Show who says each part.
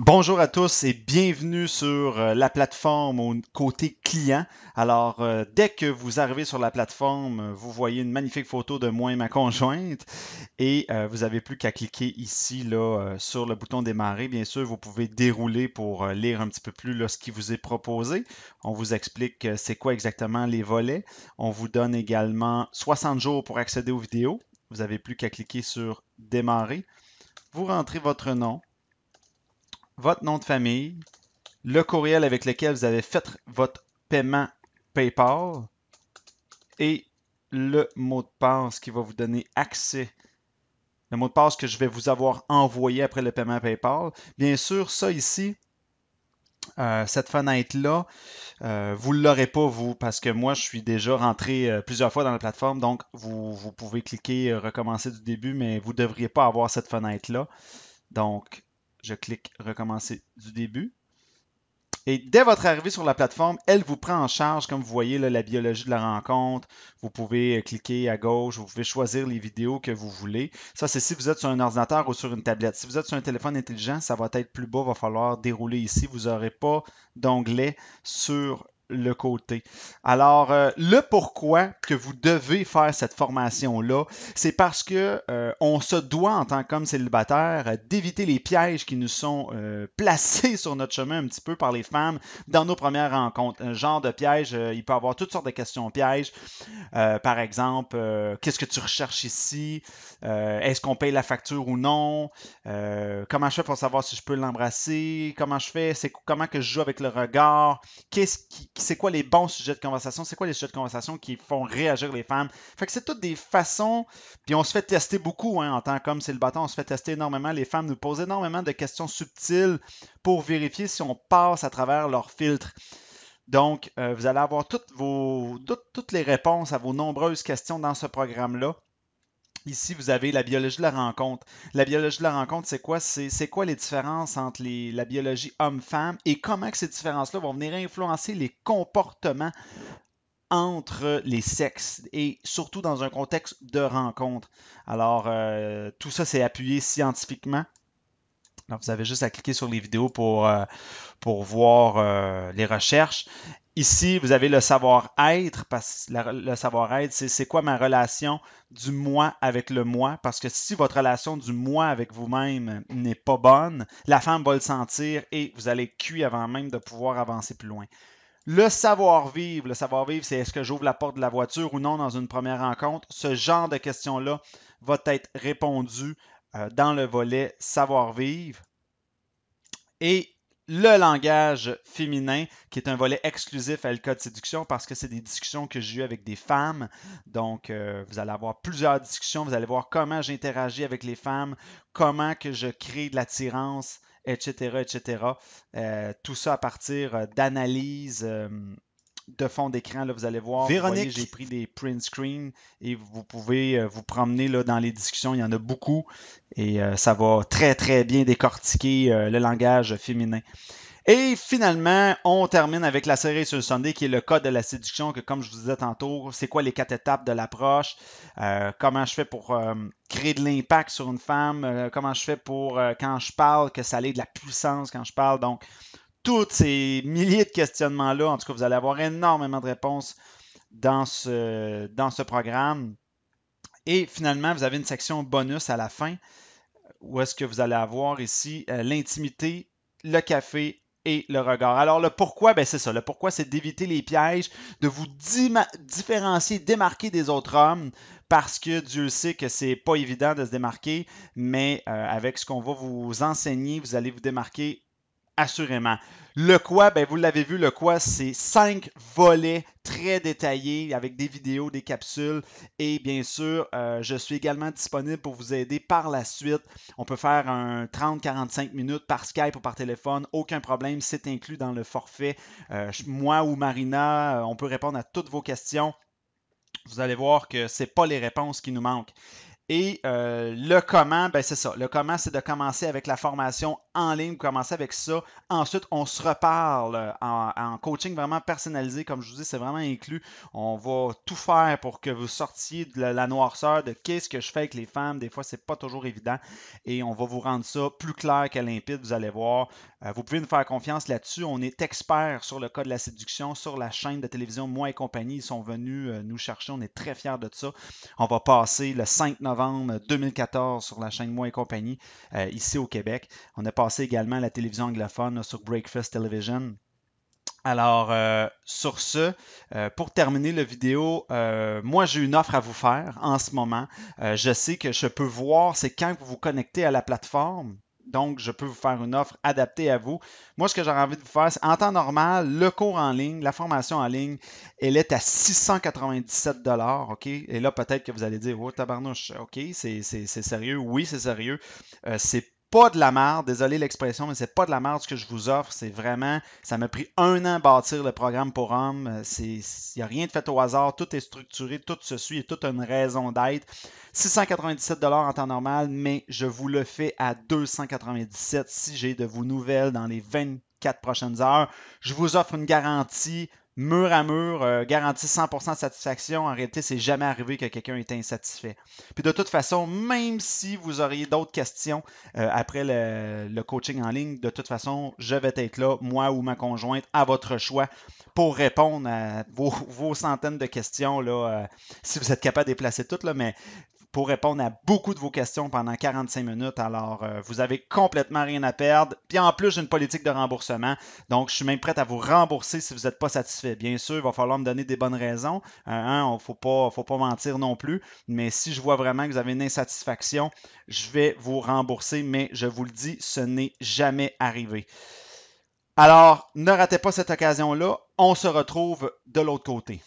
Speaker 1: Bonjour à tous et bienvenue sur euh, la plateforme au côté client. Alors, euh, dès que vous arrivez sur la plateforme, euh, vous voyez une magnifique photo de moi et ma conjointe et vous n'avez plus qu'à cliquer ici là, sur le bouton démarrer. Bien sûr, vous pouvez dérouler pour lire un petit peu plus là, ce qui vous est proposé. On vous explique c'est quoi exactement les volets. On vous donne également 60 jours pour accéder aux vidéos. Vous n'avez plus qu'à cliquer sur démarrer. Vous rentrez votre nom, votre nom de famille, le courriel avec lequel vous avez fait votre paiement PayPal et le mot de passe qui va vous donner accès. Le mot de passe que je vais vous avoir envoyé après le paiement PayPal. Bien sûr, ça ici, euh, cette fenêtre-là, euh, vous ne l'aurez pas, vous, parce que moi, je suis déjà rentré euh, plusieurs fois dans la plateforme, donc vous, vous pouvez cliquer recommencer du début, mais vous ne devriez pas avoir cette fenêtre-là. Donc, je clique Recommencer du début. Et dès votre arrivée sur la plateforme, elle vous prend en charge, comme vous voyez, la biologie de la rencontre. Vous pouvez euh, cliquer à gauche, vous pouvez choisir les vidéos que vous voulez. Ça, c'est si vous êtes sur un ordinateur ou sur une tablette. Si vous êtes sur un téléphone intelligent, ça va être plus beau va falloir dérouler ici. Vous n'aurez pas d'onglet sur le côté. Alors, euh, le pourquoi que vous devez faire cette formation-là, c'est parce que euh, on se doit en tant qu'homme célibataire euh, d'éviter les pièges qui nous sont placés sur notre chemin un petit peu par les femmes dans nos premières rencontres. Un genre de piège, il peut y avoir toutes sortes de questions pièges. par exemple, qu'est-ce que tu recherches ici? Est-ce qu'on paye la facture ou non? comment je fais pour savoir si je peux l'embrasser? Comment je fais? C'est comment que je joue avec le regard? Qu'est-ce qui c'est quoi les bons sujets de conversation, c'est quoi les sujets de conversation qui font réagir les femmes. Fait que c'est toutes des façons, puis on se fait tester beaucoup hein, en tant qu'homme bâton, on se fait tester énormément. Les femmes nous posent énormément de questions subtiles pour vérifier si on passe à travers leur filtre. Donc, euh, vous allez avoir toutes, vos, toutes les réponses à vos nombreuses questions dans ce programme-là. Ici, vous avez la biologie de la rencontre. La biologie de la rencontre, c'est quoi? C'est quoi les différences entre la biologie homme-femme et comment ces différences-là vont venir influencer les comportements entre les sexes et surtout dans un contexte de rencontre. Alors, euh, tout ça, c'est appuyé scientifiquement. vous avez juste à cliquer sur les vidéos pour, euh, voir euh, les recherches. Ici, vous avez le savoir-être, parce que le savoir-être, c'est, c'est quoi ma relation du moi avec le moi, parce que si votre relation du moi avec vous-même n'est pas bonne, la femme va le sentir et vous allez cuit avant même de pouvoir avancer plus loin. Le savoir-vivre, le savoir-vivre, c'est est-ce que j'ouvre la porte de la voiture ou non dans une première rencontre? Ce genre de questions-là va être répondu euh, dans le volet savoir-vivre. Et le langage féminin, qui est un volet exclusif à le code séduction parce que c'est des discussions que j'ai eues avec des femmes. Donc, euh, vous allez avoir plusieurs discussions, vous allez voir comment j'interagis avec les femmes, comment que je crée de l'attirance, etc., etc. Euh, tout ça à partir euh, d'analyses de fond d'écran. Là, vous allez voir, j'ai pris des print screens et vous pouvez euh, vous promener là, dans les discussions. Il y en a beaucoup et euh, ça va très, très bien décortiquer euh, le langage féminin. Et finalement, on termine avec la série sur le Sunday, qui est le code de la séduction, que comme je vous disais tantôt, c'est quoi les quatre étapes de l'approche, comment je fais pour créer de l'impact sur une femme, comment je fais pour, quand je parle, que ça ait de la puissance quand je parle. Donc, tous ces milliers de questionnements-là. En tout cas, vous allez avoir énormément de réponses dans ce, dans ce programme. Et finalement, vous avez une section bonus à la fin où est-ce que vous allez avoir ici euh, l'intimité, le café et le regard. Alors le pourquoi, ben, c'est ça. Le pourquoi, c'est d'éviter les pièges, de vous différencier, démarquer des autres hommes, parce que Dieu sait que c'est pas évident de se démarquer, mais euh, avec ce qu'on va vous enseigner, vous allez vous démarquer assurément. Le quoi, ben vous l'avez vu, le quoi, c'est cinq volets très détaillés avec des vidéos, des capsules. Et bien sûr, euh, je suis également disponible pour vous aider par la suite. On peut faire un 30-45 minutes par Skype ou par téléphone, aucun problème, c'est inclus dans le forfait. Euh, moi ou Marina, euh, on peut répondre à toutes vos questions vous allez voir que ce n'est pas les réponses qui nous manquent. Et euh, le comment, ben c'est ça. Le comment, c'est de commencer avec la formation en ligne, commencez avec ça. Ensuite, on se reparle euh, en, coaching vraiment personnalisé. Comme je vous dis, c'est vraiment inclus. On va tout faire pour que vous sortiez de la, noirceur de qu'est-ce que je fais avec les femmes. Des fois, c'est pas toujours évident. Et on va vous rendre ça plus clair qu'à limpide, vous allez voir. Euh, vous pouvez nous faire confiance là-dessus. On est expert sur le cas de la séduction, sur la chaîne de télévision Moi et compagnie. Ils sont venus nous chercher. On est très fiers de ça. On va passer le 5 novembre 2014 sur la chaîne Moi et compagnie, euh, ici au Québec. On a passé également à la télévision anglophone sur Breakfast Television. Alors, euh, sur ce, euh, pour terminer la vidéo, moi j'ai une offre à vous faire en ce moment. je sais que je peux voir, c'est quand vous vous connectez à la plateforme donc, je peux vous faire une offre adaptée à vous. Moi, ce que j'aurais envie de vous faire, c'est en temps normal, le cours en ligne, la formation en ligne, elle est à 697 OK? Et là, peut-être que vous allez dire, oh, tabarnouche, OK, c'est sérieux. Oui, c'est sérieux. Euh, c'est pas de la merde, désolé l'expression, mais c'est pas de la merde ce que je vous offre. C'est vraiment, ça m'a pris un an bâtir le programme pour hommes. Il euh, n'y a rien de fait au hasard, tout est structuré, tout se suit, et toute une raison d'être. 697 en temps normal, mais je vous le fais à 297 si j'ai de vos nouvelles dans les 24 prochaines heures. Je vous offre une garantie mur à mur, euh, garanti 100% de satisfaction. En réalité, c'est jamais arrivé que quelqu'un était insatisfait. Puis de toute façon, même si vous auriez d'autres questions euh, après le, coaching en ligne, de toute façon, je vais être là, moi ou ma conjointe, à votre choix, pour répondre à vos, centaines de questions, là, euh, si vous êtes capable de déplacer placer toutes, mais pour répondre à beaucoup de vos questions pendant 45 minutes. Alors, vous avez complètement rien à perdre. Puis en plus, j'ai une politique de remboursement. Donc, je suis même prête à vous rembourser si vous n'êtes pas satisfait Bien sûr, il va falloir me donner des bonnes raisons. Il ne faut pas, faut pas mentir non plus. Mais si je vois vraiment que vous avez une insatisfaction, je vais vous rembourser. Mais je vous le dis, ce n'est jamais arrivé. Alors, ne ratez pas cette occasion-là. On se retrouve de l'autre côté.